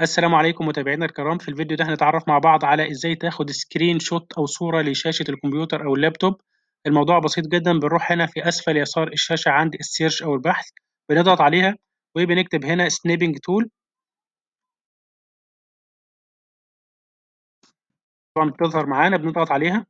السلام عليكم متابعينا الكرام في الفيديو ده هنتعرف مع بعض على ازاي تاخد سكرين شوت او صورة لشاشة الكمبيوتر او اللابتوب الموضوع بسيط جدا بنروح هنا في اسفل يسار الشاشة عند السيرش او البحث بنضغط عليها وبنكتب هنا سنيبنج تول طبعا بتظهر معانا بنضغط عليها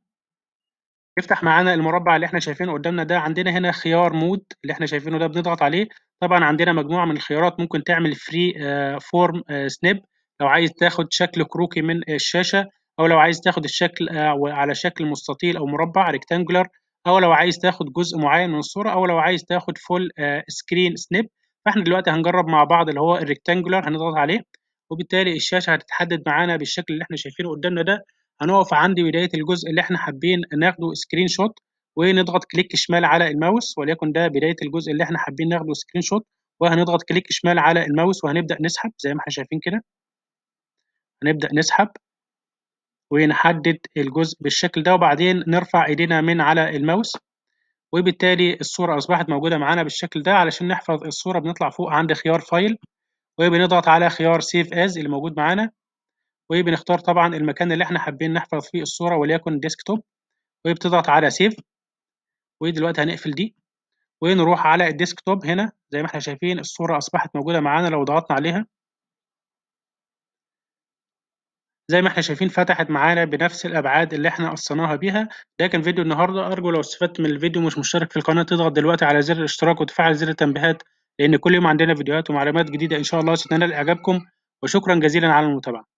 يفتح معانا المربع اللي احنا شايفينه قدامنا ده عندنا هنا خيار مود اللي احنا شايفينه ده بنضغط عليه طبعا عندنا مجموعه من الخيارات ممكن تعمل فري فورم سناب لو عايز تاخد شكل كروكي من الشاشه او لو عايز تاخد الشكل آه، على شكل مستطيل او مربع ريكتانجولار او لو عايز تاخد جزء معين من الصوره او لو عايز تاخد فول سكرين سناب فاحنا دلوقتي هنجرب مع بعض اللي هو الريكتانجولار هنضغط عليه وبالتالي الشاشه هتتحدد معانا بالشكل اللي احنا شايفينه قدامنا ده هنقف عند بدايه الجزء اللي احنا حابين ناخده سكرين شوت ونضغط كليك شمال على الماوس وليكن ده بدايه الجزء اللي احنا حابين ناخده سكرين شوت وهنضغط كليك شمال على الماوس وهنبدا نسحب زي ما احنا شايفين كده هنبدا نسحب ونحدد الجزء بالشكل ده وبعدين نرفع ايدينا من على الماوس وبالتالي الصورة أصبحت موجودة معانا بالشكل ده علشان نحفظ الصورة بنطلع فوق عند خيار فايل وبنضغط على خيار سيف از اللي موجود معانا وبنختار طبعا المكان اللي احنا حابين نحفظ فيه الصورة وليكن ديسكتوب وبتضغط على سيف ودلوقتي هنقفل دي ونروح على الديسكتوب هنا زي ما احنا شايفين الصورة أصبحت موجودة معانا لو ضغطنا عليها زي ما احنا شايفين فتحت معانا بنفس الأبعاد اللي احنا قصيناها بيها ده كان فيديو النهاردة أرجو لو استفدت من الفيديو مش مشترك في القناة تضغط دلوقتي على زر الاشتراك وتفعل زر التنبيهات لأن كل يوم عندنا فيديوهات ومعلومات جديدة إن شاء الله ستنال إعجابكم وشكرا جزيلا على المتابعة